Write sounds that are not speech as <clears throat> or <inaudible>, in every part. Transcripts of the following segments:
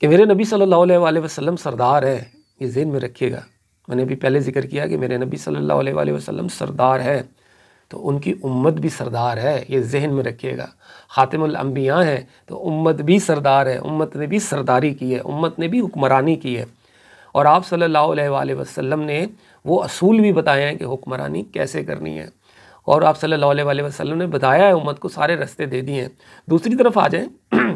कि मेरे नबी सल्लल्लाहु अलैहि वसल्लम सरदार है ये जेन में रखिएगा मैंने अभी पहले जिक्र किया कि मेरे नबी सल्लल्लाहु अलैहि वसल्लम सरदार है तो उनकी उम्मत भी सरदार है ये जहन में रखिएगा ख़ातमबिया हैं तो उम्मत भी सरदार है उम्मत ने भी सरदारी की है उम्मत ने भी हुक्मरानी की है और आप सल्लल्लाहु अलैहि वसल्लम ने वो असूल भी बताए हैं कि हुक्मरानी कैसे करनी है और आप सल्लल्लाहु अलैहि वसल्लम ने बताया है उम्मत को सारे रास्ते दे दिए हैं दूसरी तरफ आ जाएँ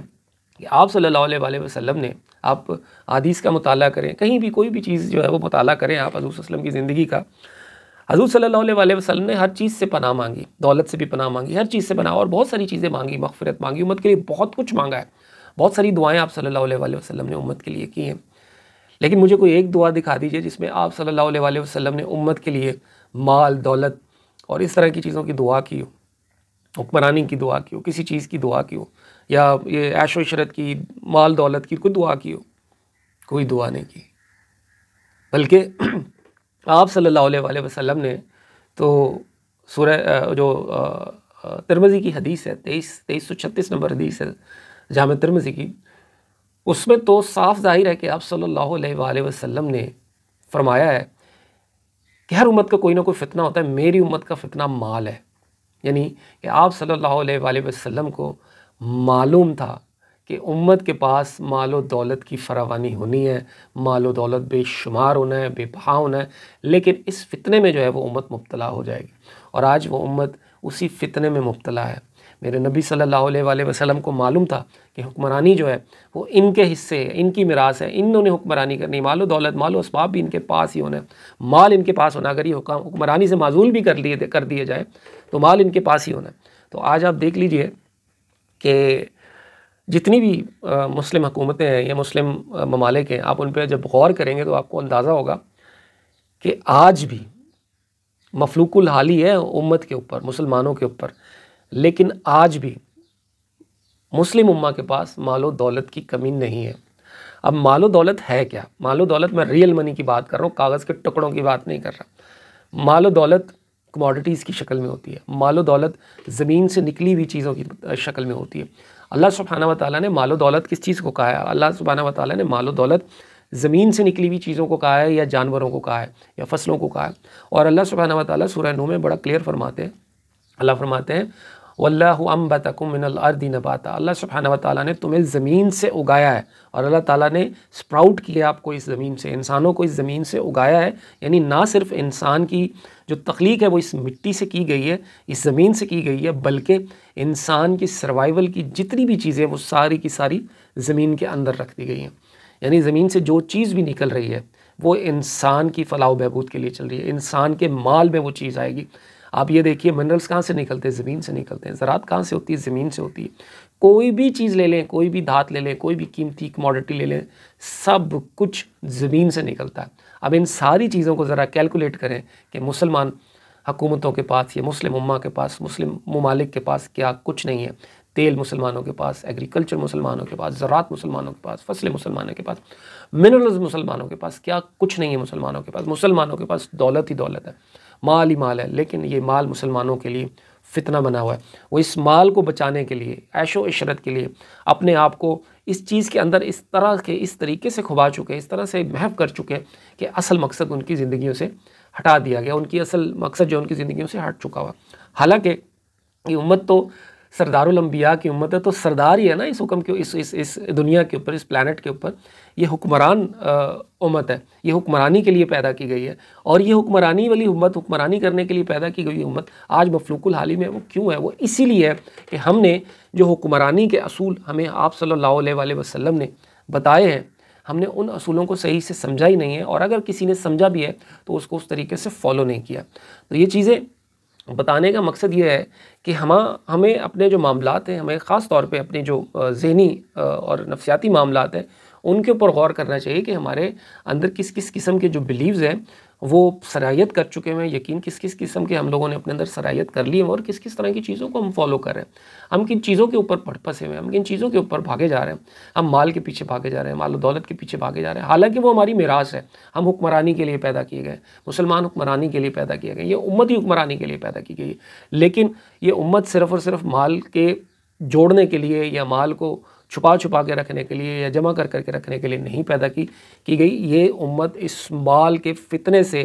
कि आप सल्लल्लाहु अलैहि वसल्लम ने आप आदीस का मताल करें कहीं भी कोई भी चीज़ जो है वो मुताल करें आप हजूर वसलम की ज़िंदगी का हजूर सल्लल्लाहु अलैहि वसल्लम ने हर चीज़ से पनाह मांगी दौलत से भी पनाह मांगी हर चीज़ से पनाह और बहुत सारी चीज़ें मांगी मगफरत मांगी उम्मत के लिए बहुत कुछ मांगा है बहुत सारी दुआएँ आप सल्लल्लाहु अलैहि वसल्लम ने उम्मत के लिए की हैं लेकिन मुझे कोई एक दुआ दिखा दीजिए जिसमें आप सल्लल्लाहु अलैहि वसल्लम ने उम्मत के लिए माल दौलत और इस तरह की चीज़ों की दुआ की हो हुक्मरानी की दुआ की हो किसी चीज़ की दुआ की हो या ये ऐशो शरत की माल दौलत की कोई दुआ की हो कोई दुआ नहीं की बल्कि <clears throat> आप सल्लल्लाहु अलैहि वसल्लम ने तो सुर जो तिरमजी की हदीस है तेईस तेईस सौ छत्तीस नंबर हदीस है जाम तिरमजी की उसमें तो साफ जाहिर है कि आप सल्लल्लाहु अलैहि वसल्लम ने फरमाया है कि हर उम्मत का कोई ना कोई फितना होता है मेरी उम्मत का फितना माल है यानी कि आप सल्लल्लाहु अलैहि वसल्लम को मालूम था कि उम्मत के पास माल दौलत की फरावानी होनी है माल दौलत बेशुमार होना है बेपहा होना है लेकिन इस फितने में जो है वो उम्मत मुबतला हो जाएगी और आज वो उम्मत उसी फितने में मुबतला है मेरे नबी सल्लल्लाहु अलैहि वसल्लम को मालूम था कि हुक्मरानी जो है वो इनके हिस्से है इनकी मिरास है इन्होंने हुक्मरानी करनी मालो दौलत मालो इसबाब भी इनके पास ही होना है माल इनके पास होना अगर ये हुक्मरानी से माजूल भी कर लिए कर दिए जाए तो माल इनके पास ही होना है तो आज आप देख लीजिए कि जितनी भी आ, मुस्लिम हुकूमतें हैं या मुस्लिम ममालिक हैं आप उन पर जब गौर करेंगे तो आपको अंदाज़ा होगा कि आज भी मफलूकुल हाली है उम्मत के ऊपर मुसलमानों के ऊपर लेकिन आज भी मुस्लिम उम्मा के पास मालो दौलत की कमी नहीं है अब मालो दौलत है क्या मालो दौलत मैं रियल मनी की बात कर रहा हूँ कागज़ के टुकड़ों की बात नहीं कर रहा मालो दौलत कमोडिटीज़ की शक्ल में होती है मालो दौलत ज़मीन से निकली हुई चीज़ों की शक्ल में होती है अल्लाह सुबहाना व ताली ने मालो दौलत किस चीज़ को कहा है अल्लाह सुबहाना व ताली ने मालो दौलत ज़मीन से निकली हुई चीज़ों को कहा है या जानवरों को कहा है या फसलों को कहा है और अल्लाह सुबहाना व ताली नू में बड़ा क्लियर फरमाते हैं अल्लाह फरमाते हैं वल्लाबाता नबाता अल्लाह सुबहाना वाली ने तुम्हें ज़मीन से उगाया है और अल्लाह ताली ने स्प्राउट किया आपको इस ज़मीन से इंसानों को इस ज़मीन से उगाया है यानी ना सिर्फ इंसान की जो तख्लीक है वो इस मिट्टी से की गई है इस ज़मीन से की गई है बल्कि इंसान की सर्वाइवल की जितनी भी चीज़ें वो सारी की सारी ज़मीन के अंदर रख दी गई हैं यानी ज़मीन से जो चीज़ भी निकल रही है वो इंसान की फलाह बहबूद के लिए चल रही है इंसान के माल में वो चीज़ आएगी आप ये देखिए मिनरल्स कहाँ से निकलते हैं ज़मीन से निकलते हैं ज़रात कहाँ से होती है ज़मीन से होती है कोई भी चीज़ ले लें कोई भी धात ले लें कोई भी कीमती कमोडिटी ले लें सब कुछ ज़मीन से निकलता है अब इन सारी चीज़ों को ज़रा कैलकुलेट करें कि मुसलमान हकूमतों के पास या मुस्लिम उम्मा के पास मुस्लिम ममालिक के पास क्या कुछ नहीं है तेल मुसलमानों के पास एग्रीकल्चर मुसलमानों के पास ज़रात मुसलमानों के पास फसलें मुसलमानों के पास मिनरल्स मुसलमानों के पास क्या कुछ नहीं है मुसलमानों के पास मुसलमानों के पास दौलत ही दौलत है माल ही माल है लेकिन ये माल मुसलमानों के लिए फितना बना हुआ है वो इस माल को बचाने के लिए ऐशो इशरत के लिए अपने आप को इस चीज़ के अंदर इस तरह के इस तरीके से खुबा चुके हैं इस तरह से महव कर चुके हैं कि असल मकसद उनकी ज़िंदगियों से हटा दिया गया उनकी असल मकसद जो उनकी ज़िंदगियों से हट चुका हुआ हालांकि ये उम्मत तो सरदारम्बिया की उम्मत है तो सरदार ही है ना इस हुक्म के इस इस इस दुनिया के ऊपर इस प्लानट के ऊपर ये हुक्मरान उम्मत है ये हुक्मरानी के लिए पैदा की गई है और ये हुक्मरानी वाली उम्मत हुक्मरानी करने के लिए पैदा की गई उम्मत आज मफलूकुल हाल ही में वो क्यों है वो इसीलिए है कि हमने जो हुक्मरानी के असूल हमें आप सल्ला वसलम ने बताए हैं हमने उन असूलों को सही से समझा ही नहीं है और अगर किसी ने समझा भी है तो उसको उस तरीके से फॉलो नहीं किया तो ये चीज़ें बताने का मकसद ये है कि हम हमें अपने जो मामला हैं हमें ख़ास तौर पे अपने जो जहनी और नफसियाती मामला हैं उनके ऊपर गौर करना चाहिए कि हमारे अंदर किस किस किस्म के जो बिलीव्स हैं वो सराहियत कर चुके हैं यकीन किस किस किस्म के हम लोगों ने अपने अंदर सराहियत कर ली है और किस किस तरह की चीज़ों को हम फॉलो कर रहे हैं हम किन चीज़ों के ऊपर फटफसे हुए हैं हम किन चीज़ों के ऊपर भागे जा रहे हैं हम माल के पीछे भागे जा रहे हैं माल दौलत के पीछे भागे जा रहे हैं हालांकि वो हमारी मिराज है हम हुक्मरानी के लिए पैदा किए गए मुसलमान हुक्मरानी के लिए पैदा किए गए ये उम्मत ही हुक्मरानी के लिए पैदा की गई है लेकिन ये उम्मत सिर्फ़ और सिर्फ माल के जोड़ने के लिए या माल को छुपा छुपा के रखने के लिए या जमा कर करके रखने के लिए नहीं पैदा की की गई ये उम्मत इस माल के फितने से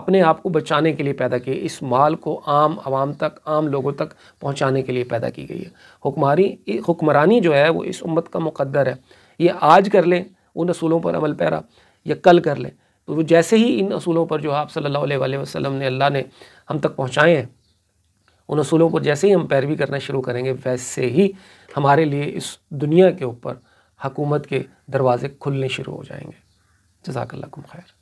अपने आप को बचाने के लिए पैदा की इस माल को आम आवाम तक आम लोगों तक पहुंचाने के लिए पैदा की गई है हुक्मारी हुक्मरानी जो है वो इस उम्मत का मुकद्दर है ये आज कर लें उन असूलों पर अमल पैरा या कल कर लें तो वो जैसे ही इन असूलों पर जो आप सल्लल्लाहु अलैहि वसल्लम ने अल्लाह ने हम तक पहुँचाए हैं उन असूलों को जैसे ही हम पैरवी करना शुरू करेंगे वैसे ही हमारे लिए इस दुनिया के ऊपर हकूमत के दरवाज़े खुलने शुरू हो जाएंगे जजाकल्ला खैर